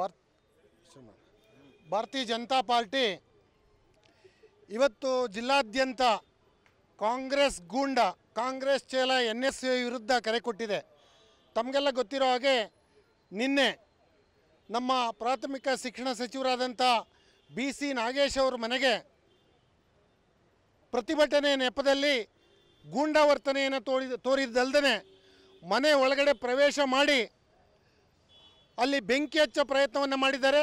ಭಾರತ್ ಭಾರತೀಯ ಜನತಾ ಪಾರ್ಟಿ ಇವತ್ತು ಜಿಲ್ಲಾದ್ಯಂತ ಕಾಂಗ್ರೆಸ್ ಗೂಂಡ ಕಾಂಗ್ರೆಸ್ ಚೇಲ ಎನ್ ಎಸ್ ವಿರುದ್ಧ ಕರೆ ಕೊಟ್ಟಿದೆ ತಮಗೆಲ್ಲ ಗೊತ್ತಿರೋ ಹಾಗೆ ನಿನ್ನೆ ನಮ್ಮ ಪ್ರಾಥಮಿಕ ಶಿಕ್ಷಣ ಸಚಿವರಾದಂಥ ಬಿ ಸಿ ನಾಗೇಶ್ ಅವ್ರ ಮನೆಗೆ ಪ್ರತಿಭಟನೆ ನೆಪದಲ್ಲಿ ಗೂಂಡಾವರ್ತನೆಯನ್ನು ತೋರಿ ತೋರಿದ್ದಲ್ದೇ ಮನೆ ಒಳಗಡೆ ಪ್ರವೇಶ ಮಾಡಿ ಅಲ್ಲಿ ಬೆಂಕಿ ಹಚ್ಚೋ ಪ್ರಯತ್ನವನ್ನು ಮಾಡಿದ್ದಾರೆ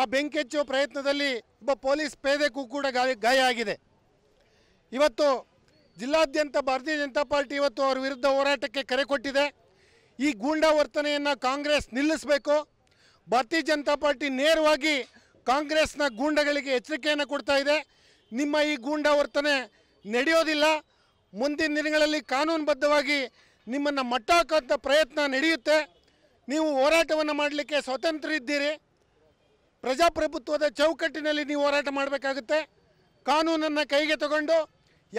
ಆ ಬೆಂಕಿ ಹಚ್ಚುವ ಪ್ರಯತ್ನದಲ್ಲಿ ಒಬ್ಬ ಪೊಲೀಸ್ ಪೇದೆಗೂ ಕೂಡ ಗಾಯ ಗಾಯ ಆಗಿದೆ ಇವತ್ತು ಜಿಲ್ಲಾದ್ಯಂತ ಭಾರತೀಯ ಜನತಾ ಪಾರ್ಟಿ ಇವತ್ತು ಅವರ ವಿರುದ್ಧ ಹೋರಾಟಕ್ಕೆ ಕರೆ ಕೊಟ್ಟಿದೆ ಈ ಗೂಂಡಾ ವರ್ತನೆಯನ್ನು ಕಾಂಗ್ರೆಸ್ ನಿಲ್ಲಿಸಬೇಕು ಭಾರತೀಯ ಜನತಾ ಪಾರ್ಟಿ ನೇರವಾಗಿ ಕಾಂಗ್ರೆಸ್ನ ಗೂಂಡಗಳಿಗೆ ಎಚ್ಚರಿಕೆಯನ್ನು ಕೊಡ್ತಾ ಇದೆ ನಿಮ್ಮ ಈ ಗೂಂಡಾ ವರ್ತನೆ ನಡೆಯೋದಿಲ್ಲ ಮುಂದಿನ ದಿನಗಳಲ್ಲಿ ಕಾನೂನುಬದ್ಧವಾಗಿ ನಿಮ್ಮನ್ನು ಮಟ್ಟಾಕಂಥ ಪ್ರಯತ್ನ ನಡೆಯುತ್ತೆ ನೀವು ಹೋರಾಟವನ್ನು ಮಾಡಲಿಕ್ಕೆ ಸ್ವತಂತ್ರ ಇದ್ದೀರಿ ಪ್ರಜಾಪ್ರಭುತ್ವದ ಚೌಕಟ್ಟಿನಲ್ಲಿ ನೀವು ಹೋರಾಟ ಮಾಡಬೇಕಾಗುತ್ತೆ ಕಾನೂನನ್ನು ಕೈಗೆ ತಗೊಂಡು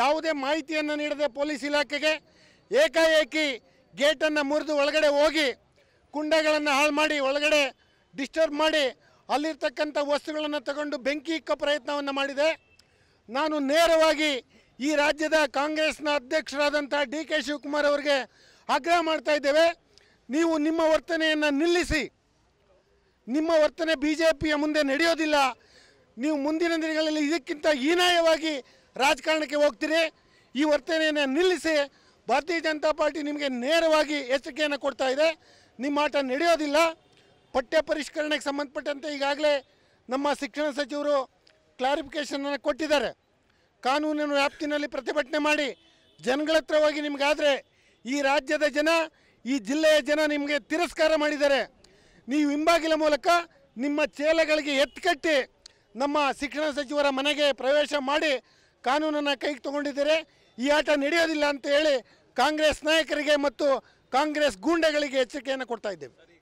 ಯಾವುದೇ ಮಾಹಿತಿಯನ್ನು ನೀಡದೆ ಪೊಲೀಸ್ ಇಲಾಖೆಗೆ ಏಕಾಏಕಿ ಗೇಟನ್ನು ಮುರಿದು ಒಳಗಡೆ ಹೋಗಿ ಕುಂಡಗಳನ್ನು ಹಾಳು ಮಾಡಿ ಒಳಗಡೆ ಡಿಸ್ಟರ್ಬ್ ಮಾಡಿ ಅಲ್ಲಿರ್ತಕ್ಕಂಥ ವಸ್ತುಗಳನ್ನು ತಗೊಂಡು ಬೆಂಕಿ ಇಕ್ಕೋ ಪ್ರಯತ್ನವನ್ನು ಮಾಡಿದೆ ನಾನು ನೇರವಾಗಿ ಈ ರಾಜ್ಯದ ಕಾಂಗ್ರೆಸ್ನ ಅಧ್ಯಕ್ಷರಾದಂಥ ಡಿ ಕೆ ಶಿವಕುಮಾರ್ ಅವರಿಗೆ ಆಗ್ರಹ ಮಾಡ್ತಾ ಇದ್ದೇವೆ ನೀವು ನಿಮ್ಮ ವರ್ತನೆಯನ್ನು ನಿಲ್ಲಿಸಿ ನಿಮ್ಮ ವರ್ತನೆ ಬಿ ಜೆ ಪಿಯ ಮುಂದೆ ನಡೆಯೋದಿಲ್ಲ ನೀವು ಮುಂದಿನ ದಿನಗಳಲ್ಲಿ ಇದಕ್ಕಿಂತ ಹೀನಾಯವಾಗಿ ರಾಜಕಾರಣಕ್ಕೆ ಹೋಗ್ತೀರಿ ಈ ವರ್ತನೆಯನ್ನು ನಿಲ್ಲಿಸಿ ಭಾರತೀಯ ಜನತಾ ಪಾರ್ಟಿ ನಿಮಗೆ ನೇರವಾಗಿ ಎಚ್ಚರಿಕೆಯನ್ನು ಕೊಡ್ತಾ ಇದೆ ನಿಮ್ಮ ಆಟ ನಡೆಯೋದಿಲ್ಲ ಪಠ್ಯ ಪರಿಷ್ಕರಣೆಗೆ ಸಂಬಂಧಪಟ್ಟಂತೆ ಈಗಾಗಲೇ ನಮ್ಮ ಶಿಕ್ಷಣ ಸಚಿವರು ಕ್ಲಾರಿಫಿಕೇಷನನ್ನು ಕೊಟ್ಟಿದ್ದಾರೆ ಕಾನೂನಿನ ವ್ಯಾಪ್ತಿನಲ್ಲಿ ಪ್ರತಿಭಟನೆ ಮಾಡಿ ಜನಗಳ ಹತ್ರವಾಗಿ ನಿಮಗಾದರೆ ಈ ರಾಜ್ಯದ ಜನ ಈ ಜಿಲ್ಲೆಯ ಜನ ನಿಮಗೆ ತಿರಸ್ಕಾರ ಮಾಡಿದ್ದಾರೆ ನೀವು ಹಿಂಬಾಗಿಲ ಮೂಲಕ ನಿಮ್ಮ ಚೇಲಗಳಿಗೆ ಎತ್ಕಟ್ಟಿ ನಮ್ಮ ಶಿಕ್ಷಣ ಸಚಿವರ ಮನೆಗೆ ಪ್ರವೇಶ ಮಾಡಿ ಕಾನೂನನ್ನು ಕೈಗೆ ತಗೊಂಡಿದ್ದೀರಿ ಈ ಆಟ ನಡೆಯೋದಿಲ್ಲ ಅಂತ ಹೇಳಿ ಕಾಂಗ್ರೆಸ್ ನಾಯಕರಿಗೆ ಮತ್ತು ಕಾಂಗ್ರೆಸ್ ಗೂಂಡೆಗಳಿಗೆ ಎಚ್ಚರಿಕೆಯನ್ನು ಕೊಡ್ತಾ ಇದ್ದೇವೆ